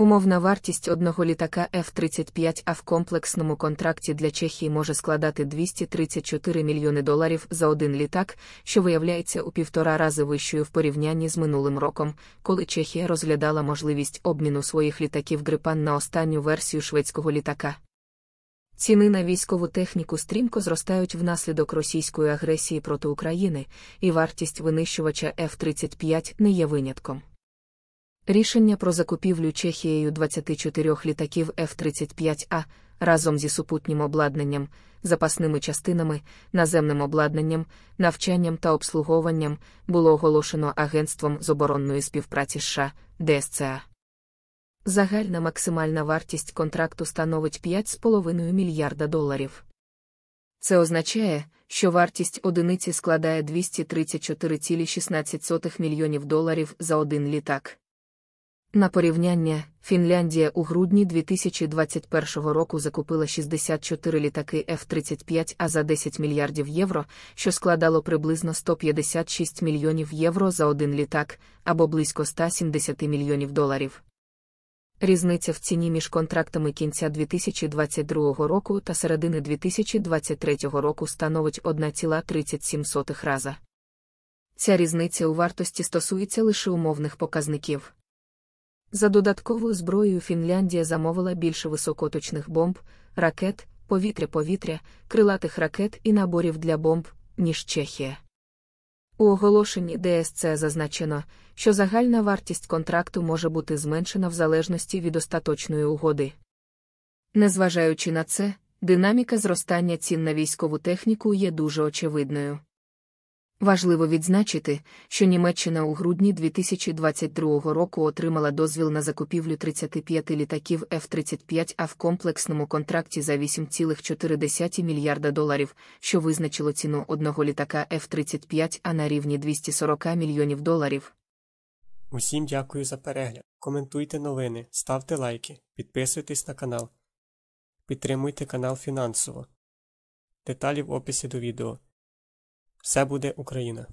Умовна вартість одного літака F-35 А в комплексному контракті для Чехії може складати 234 мільйони доларів за один літак, що виявляється у півтора рази вищою в порівнянні з минулим роком, коли Чехія розглядала можливість обміну своїх літаків грипан на останню версію шведського літака. Ціни на військову техніку стрімко зростають внаслідок російської агресії проти України, і вартість винищувача F-35 не є винятком. Рішення про закупівлю Чехією 24 літаків F-35А разом зі супутнім обладнанням, запасними частинами, наземним обладнанням, навчанням та обслуговуванням було оголошено Агентством з оборонної співпраці США ДСЦА. Загальна максимальна вартість контракту становить 5,5 мільярда доларів. Це означає, що вартість одиниці складає 234,16 мільйонів доларів за один літак. На порівняння, Фінляндія у грудні 2021 року закупила 64 літаки F-35 а за 10 мільярдів євро, що складало приблизно 156 мільйонів євро за один літак або близько 170 мільйонів доларів. Різниця в ціні між контрактами кінця 2022 року та середини 2023 року становить 1,37 раза. Ця різниця у вартості стосується лише умовних показників. За додатковою зброєю Фінляндія замовила більше високоточних бомб, ракет, повітря-повітря, крилатих ракет і наборів для бомб, ніж Чехія. У оголошенні ДСЦ зазначено, що загальна вартість контракту може бути зменшена в залежності від остаточної угоди. Незважаючи на це, динаміка зростання цін на військову техніку є дуже очевидною. Важливо відзначити, що Німеччина у грудні 2022 року отримала дозвіл на закупівлю 35 літаків F-35 а в комплексному контракті за 8,4 мільярда доларів, що визначило ціну одного літака F-35 а на рівні 240 мільйонів доларів. Усім дякую за перегляд. Коментуйте новини, ставте лайки, підписуйтесь на канал, підтримуйте канал фінансово. Деталі в описі до відео. Все буде Україна!